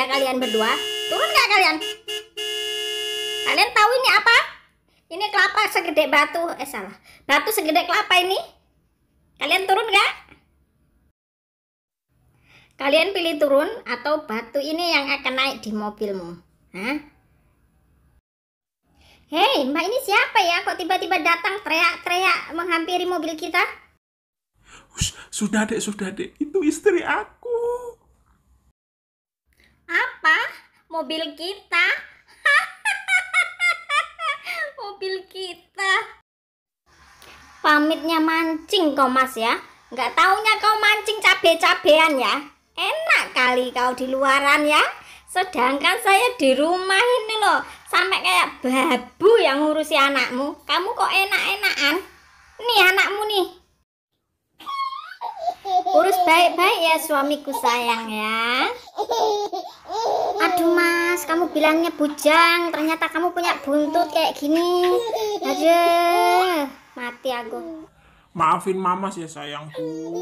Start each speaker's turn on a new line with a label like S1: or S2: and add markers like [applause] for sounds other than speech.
S1: ya kalian berdua? Turun gak kalian? Kalian tahu ini apa? Ini kelapa segede batu. Eh salah. Batu segede kelapa ini. Kalian turun gak Kalian pilih turun atau batu ini yang akan naik di mobilmu. Hei, Mbak ini siapa ya? Kok tiba-tiba datang teriak-teriak menghampiri mobil kita? Sudah dek, sudah dek. Itu istri aku. mobil kita. [laughs] mobil kita. Pamitnya mancing kau mas ya. Nggak taunya kau mancing cabe-cabean ya. Enak kali kau di luaran ya. Sedangkan saya di rumah ini loh. Sampai kayak babu yang ngurusi anakmu. Kamu kok enak-enakan? Nih anakmu nih. Urus baik-baik ya suamiku sayang ya. [laughs] bilangnya bujang ternyata kamu punya buntut kayak gini aja mati aku maafin mama sih sayangku